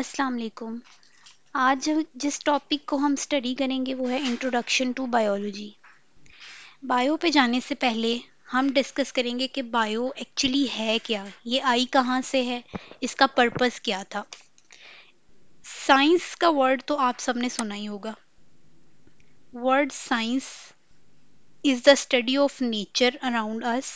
अस्सलाम वालेकुम आज जिस टॉपिक को हम स्टडी करेंगे वो है इंट्रोडक्शन टू बायोलॉजी बायो पे जाने से पहले हम डिस्कस करेंगे कि बायो एक्चुअली है क्या ये आई कहाँ से है इसका पर्पस क्या था साइंस का वर्ड तो आप सबने सुना ही होगा word science is the study of nature around us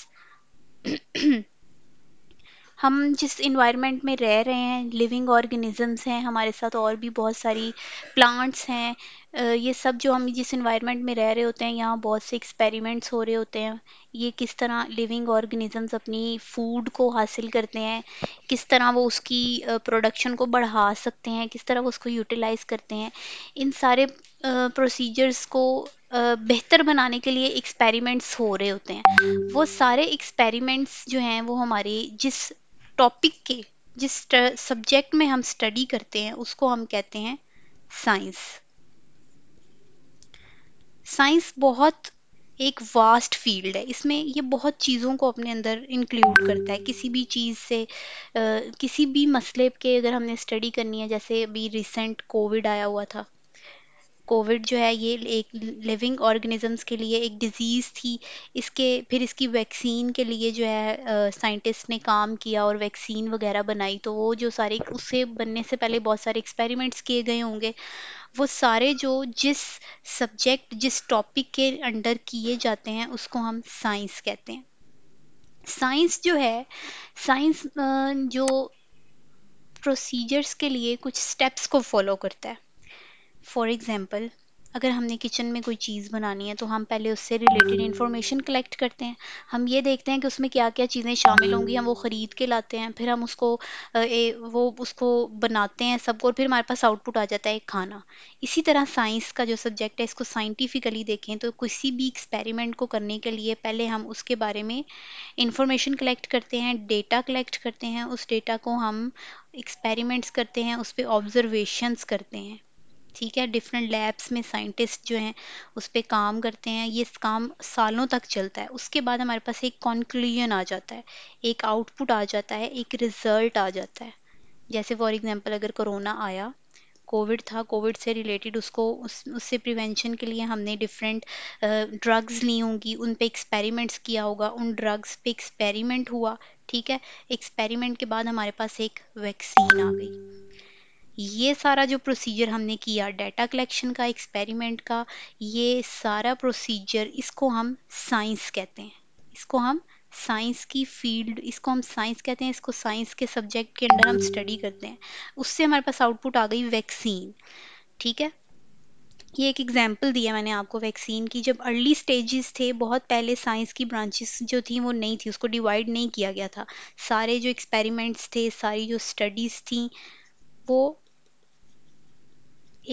हम जिस इन्वायरमेंट में रह रहे हैं लिविंग ऑर्गेनिजम्स हैं हमारे साथ और भी बहुत सारी प्लांट्स हैं ये सब जो हम जिस इन्वायरमेंट में रह रहे होते हैं यहाँ बहुत से एक्सपेरिमेंट्स हो रहे होते हैं ये किस तरह लिविंग ऑर्गेनिजम्स अपनी फूड को हासिल करते हैं किस तरह वो उसकी प्रोडक्शन को बढ़ा सकते हैं किस तरह वो उसको यूटिलाइज करते हैं इन सारे प्रोसीजर्स को बेहतर बनाने के लिए एक्सपेरिमेंट्स हो रहे होते हैं वो सारे एक्सपेरिमेंट्स जो हैं वो हमारी जिस टॉपिक के जिस सब्जेक्ट में हम स्टडी करते हैं उसको हम कहते हैं साइंस साइंस बहुत एक वास्ट फील्ड है इसमें ये बहुत चीज़ों को अपने अंदर इंक्लूड करता है किसी भी चीज़ से आ, किसी भी मसले के अगर हमने स्टडी करनी है जैसे अभी रिसेंट कोविड आया हुआ था कोविड जो है ये एक लिविंग ऑर्गेनिजम्स के लिए एक डिजीज़ थी इसके फिर इसकी वैक्सीन के लिए जो है साइंटिस्ट ने काम किया और वैक्सीन वगैरह बनाई तो वो जो सारे उससे बनने से पहले बहुत सारे एक्सपेरिमेंट्स किए गए होंगे वो सारे जो जिस सब्जेक्ट जिस टॉपिक के अंडर किए जाते हैं उसको हम साइंस कहते हैं साइंस जो है साइंस जो प्रोसीजर्स के लिए कुछ स्टेप्स को फॉलो करता है फॉर एग्ज़ाम्पल अगर हमने किचन में कोई चीज़ बनानी है तो हम पहले उससे रिलेटेड इन्फॉर्मेशन कलेक्ट करते हैं हम ये देखते हैं कि उसमें क्या क्या चीज़ें शामिल होंगी हम वो ख़रीद के लाते हैं फिर हम उसको ए, वो उसको बनाते हैं सबको और फिर हमारे पास आउटपुट आ जाता है एक खाना इसी तरह साइंस का जो सब्जेक्ट है इसको साइंटिफिकली देखें तो किसी भी एक्सपेरिमेंट को करने के लिए पहले हम उसके बारे में इंफॉर्मेशन कलेक्ट करते हैं डेटा कलेक्ट करते हैं उस डेटा को हम एक्सपेरिमेंट्स करते हैं उस पर ऑब्ज़र्वेशंस करते हैं ठीक है डिफरेंट लैब्स में साइंटिस्ट जो हैं उस पर काम करते हैं ये काम सालों तक चलता है उसके बाद हमारे पास एक कॉन्क्लूजन आ जाता है एक आउटपुट आ जाता है एक रिजल्ट आ जाता है जैसे फॉर एग्जांपल अगर कोरोना आया कोविड था कोविड से रिलेटेड उसको उस उससे प्रिवेंशन के लिए हमने डिफरेंट ड्रग्स ली होंगी उन पे एक्सपेरिमेंट्स किया होगा उन ड्रग्स पे एक्सपेरिमेंट हुआ ठीक है एक्सपेरिमेंट के बाद हमारे पास एक वैक्सीन आ गई ये सारा जो प्रोसीजर हमने किया डाटा कलेक्शन का एक्सपेरिमेंट का ये सारा प्रोसीजर इसको हम साइंस कहते हैं इसको हम साइंस की फील्ड इसको हम साइंस कहते हैं इसको साइंस के सब्जेक्ट के अंडर हम स्टडी करते हैं उससे हमारे पास आउटपुट आ गई वैक्सीन ठीक है ये एक एग्जाम्पल दिया मैंने आपको वैक्सीन की जब अर्ली स्टेजेस थे बहुत पहले साइंस की ब्रांचेस जो थी वो नहीं थी उसको डिवाइड नहीं किया गया था सारे जो एक्सपेरिमेंट्स थे सारी जो स्टडीज़ थी वो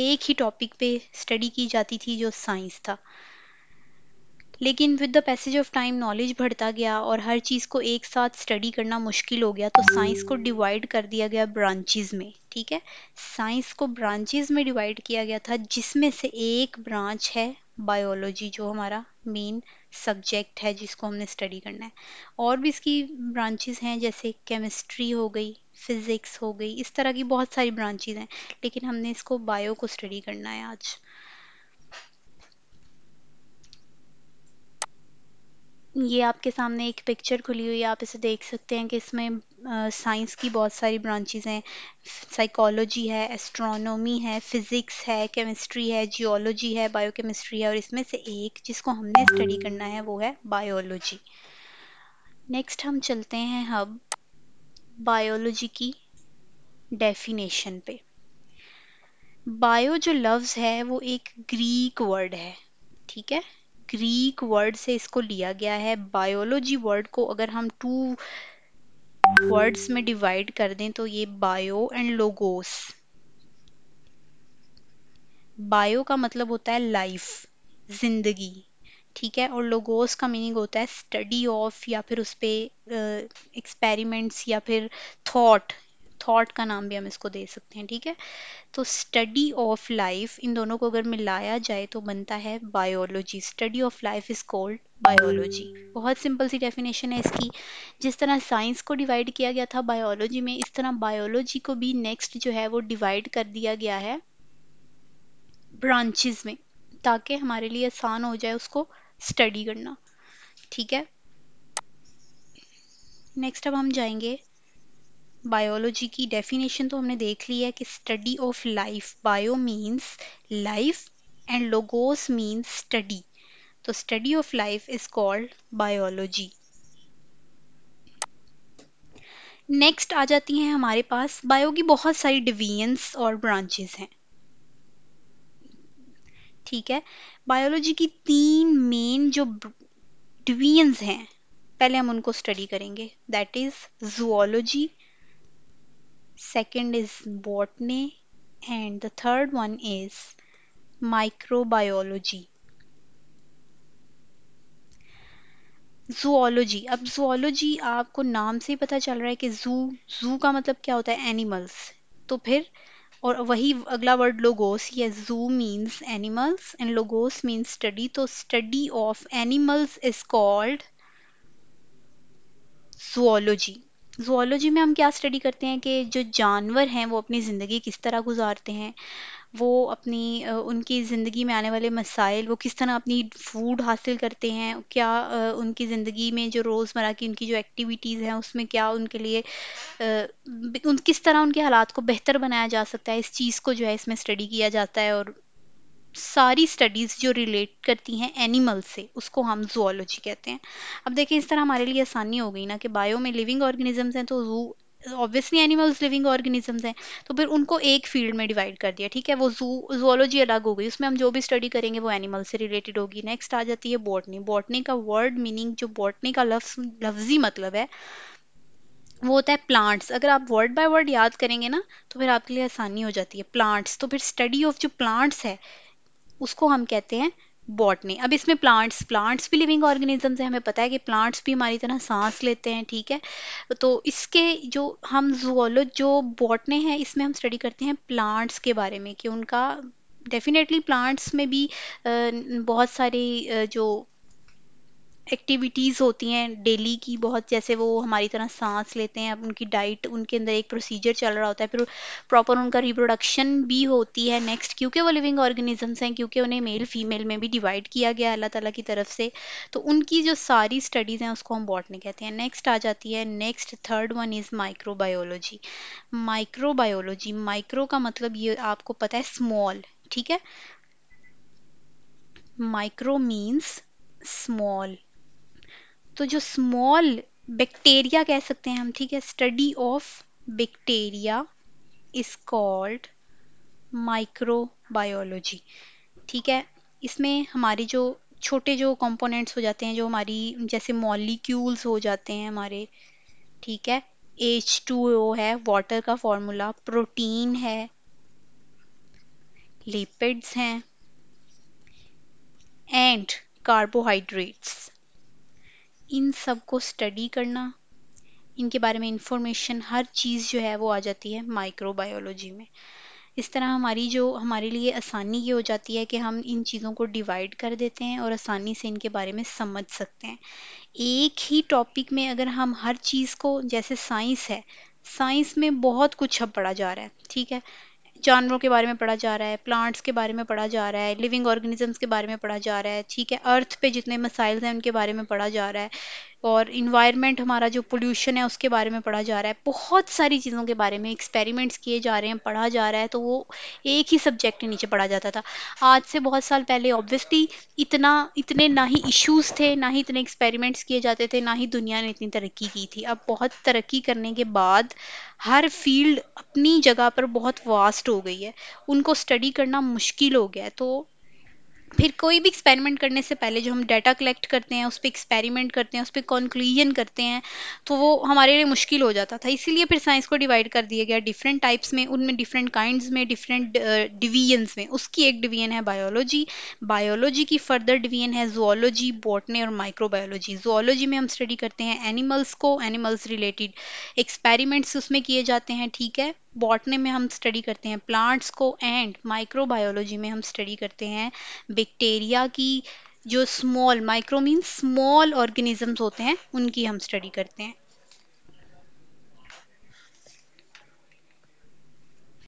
एक ही टॉपिक पे स्टडी की जाती थी जो साइंस था लेकिन with the passage of time knowledge बढ़ता गया और हर चीज़ को एक साथ स्टडी करना मुश्किल हो गया तो साइंस को डिवाइड कर दिया गया ब्रांचेज में ठीक है साइंस को ब्रांचेज में डिवाइड किया गया था जिसमें से एक ब्रांच है बायोलॉजी जो हमारा मेन सब्जेक्ट है जिसको हमने स्टडी करना है और भी इसकी ब्रांचेस हैं जैसे केमिस्ट्री हो गई फिज़िक्स हो गई इस तरह की बहुत सारी ब्रांचेज हैं लेकिन हमने इसको बायो को स्टडी करना है आज ये आपके सामने एक पिक्चर खुली हुई है आप इसे देख सकते हैं कि इसमें साइंस की बहुत सारी ब्रांचेज हैं साइकोलॉजी है एस्ट्रोनॉमी है फिजिक्स है केमिस्ट्री है जियोलॉजी है बायोकेमिस्ट्री है और इसमें से एक जिसको हमने स्टडी करना है वो है बायोलॉजी नेक्स्ट हम चलते हैं हब बायोलॉजी की डेफिनेशन पे बायो जो लफ्ज़ है वो एक ग्रीक वर्ड है ठीक है ग्रीक वर्ड से इसको लिया गया है बायोलॉजी वर्ड को अगर हम टू वर्ड्स में डिवाइड कर दें तो ये बायो एंड लोगोस बायो का मतलब होता है लाइफ जिंदगी ठीक है और लोगोस का मीनिंग होता है स्टडी ऑफ या फिर उस पर एक्सपेरिमेंट्स या फिर थॉट थॉट का नाम भी हम इसको दे सकते हैं ठीक है तो स्टडी ऑफ लाइफ इन दोनों को अगर मिलाया जाए तो बनता है biology study of life is called biology बहुत सिंपल सी डेफिनेशन है इसकी जिस तरह साइंस को डिवाइड किया गया था बायोलॉजी में इस तरह बायोलॉजी को भी नेक्स्ट जो है वो डिवाइड कर दिया गया है ब्रांचेस में ताकि हमारे लिए आसान हो जाए उसको स्टडी करना ठीक है नेक्स्ट अब हम जाएंगे बायोलॉजी की डेफिनेशन तो हमने देख ली है कि study of life bio means life and logos means study तो study of life is called biology next आ जाती हैं हमारे पास बायो की बहुत सारी डिवीजन्स और ब्रांचेस हैं ठीक है बायोलॉजी की तीन मेन जो डिवीजन्स हैं पहले हम उनको स्टडी करेंगे that is zoology second is botany, and the third one is microbiology. zoology अब zoology आपको नाम से ही पता चल रहा है कि zoo zoo का मतलब क्या होता है animals तो फिर और वही अगला वर्ड logos या zoo means animals and logos means study तो study of animals is called zoology zoology में हम क्या स्टडी करते हैं कि जो जानवर हैं वो अपनी ज़िंदगी किस तरह गुजारते हैं वो अपनी उनकी ज़िंदगी में आने वाले मसाइल वो किस तरह अपनी फूड हासिल करते हैं क्या उनकी ज़िंदगी में जो रोज़मर्रा की उनकी जो एक्टिविटीज़ हैं उसमें क्या उनके लिए उन किस तरह उनके हालात को बेहतर बनाया जा सकता है इस चीज़ को जो है इसमें स्टडी किया जाता है और सारी स्टडीज़ जो रिलेट करती हैं एनिमल से उसको हम जोलॉजी कहते हैं अब देखिए इस तरह हमारे लिए आसानी हो गई ना कि बायो में लिविंग ऑर्गेनिजम्स हैं तो जू ऑब्वियसली एनिमल्स लिविंग ऑर्गेनिजम्स हैं तो फिर उनको एक फील्ड में डिवाइड कर दिया ठीक है वो जू जोलॉजी अलग हो गई उसमें हम जो भी स्टडी करेंगे वो एनिमल से रिलेटेड होगी नेक्स्ट आ जाती है बॉटनी बॉटनी का वर्ड मीनिंग जो बॉटनी का लफ्ज लफ्जी मतलब है वो होता है प्लांट्स अगर आप वर्ड बाय वर्ड याद करेंगे ना तो फिर आपके लिए आसानी हो जाती है प्लांट्स तो फिर स्टडी ऑफ जो प्लांट्स है उसको हम कहते हैं बॉटनी अब इसमें प्लांट्स प्लांट्स भी लिविंग ऑर्गेनिजम्स हैं हमें पता है कि प्लांट्स भी हमारी तरह सांस लेते हैं ठीक है तो इसके जो हम जुअलोज जो बॉटने हैं इसमें हम स्टडी करते हैं प्लांट्स के बारे में कि उनका डेफिनेटली प्लांट्स में भी बहुत सारी जो एक्टिविटीज़ होती हैं डेली की बहुत जैसे वो हमारी तरह सांस लेते हैं उनकी डाइट उनके अंदर एक प्रोसीजर चल रहा होता है फिर प्रॉपर उनका रिप्रोडक्शन भी होती है नेक्स्ट क्योंकि वो लिविंग ऑर्गेनिजम्स हैं क्योंकि उन्हें मेल फीमेल में भी डिवाइड किया गया अल्लाह तला की तरफ से तो उनकी जो सारी स्टडीज़ हैं उसको हम बॉटनी कहते हैं नेक्स्ट आ जाती है next third one is microbiology microbiology micro का मतलब ये आपको पता है स्मॉल ठीक है माइक्रो मीन्स स्मॉल तो जो स्मॉल बैक्टीरिया कह सकते हैं हम ठीक है study of bacteria is called microbiology ठीक है इसमें हमारे जो छोटे जो कंपोनेंट्स हो जाते हैं जो हमारी जैसे मॉलिक्यूल्स हो जाते हैं हमारे ठीक है एच टू ओ है वाटर का फॉर्मूला प्रोटीन है लिपिड्स हैं एंड कार्बोहाइड्रेट्स इन सब को स्टडी करना इनके बारे में इंफॉर्मेशन हर चीज़ जो है वो आ जाती है माइक्रोबायोलॉजी में इस तरह हमारी जो हमारे लिए आसानी ये हो जाती है कि हम इन चीज़ों को डिवाइड कर देते हैं और आसानी से इनके बारे में समझ सकते हैं एक ही टॉपिक में अगर हम हर चीज़ को जैसे साइंस है साइंस में बहुत कुछ अब पढ़ा जा रहा है ठीक है जानवरों के बारे में पढ़ा जा रहा है प्लांट्स के बारे में पढ़ा जा रहा है लिविंग ऑर्गेनिजम्स के बारे में पढ़ा जा रहा है ठीक है अर्थ पे जितने मसाइल्स हैं उनके बारे में पढ़ा जा रहा है और इन्वायरमेंट हमारा जो पोल्यूशन है उसके बारे में पढ़ा जा रहा है बहुत सारी चीज़ों के बारे में एक्सपेरिमेंट्स किए जा रहे हैं पढ़ा जा रहा है तो वो एक ही सब्जेक्ट के नीचे पढ़ा जाता था आज से बहुत साल पहले ऑब्वियसली इतना इतने ना ही इश्यूज थे ना ही इतने एक्सपेरिमेंट्स किए जाते थे ना ही दुनिया ने इतनी तरक्की की थी अब बहुत तरक्की करने के बाद हर फील्ड अपनी जगह पर बहुत वास्ट हो गई है उनको स्टडी करना मुश्किल हो गया है तो फिर कोई भी एक्सपेरिमेंट करने से पहले जो हम डाटा कलेक्ट करते हैं उस पर एक्सपेरिमेंट करते हैं उस पर कंक्लूजन करते हैं तो वो हमारे लिए मुश्किल हो जाता था इसीलिए फिर साइंस को डिवाइड कर दिया गया डिफरेंट टाइप्स में उनमें डिफरेंट काइंड्स में डिफरेंट uh, में उसकी एक डिवीजन है बायोलॉजी बायोलॉजी की फर्दर डिवीजन है जोलॉजी बॉटनी और माइक्रोबायोलॉजी जोलॉजी में हम स्टडी करते हैं एनिमल्स को एनिमल्स रिलेटेड एक्सपेरिमेंट्स उसमें किए जाते हैं ठीक है बॉटनी में हम स्टडी करते हैं प्लांट्स को एंड माइक्रोबायोलॉजी में हम स्टडी करते हैं बैक्टीरिया की जो small micro mean small organisms होते हैं उनकी हम स्टडी करते हैं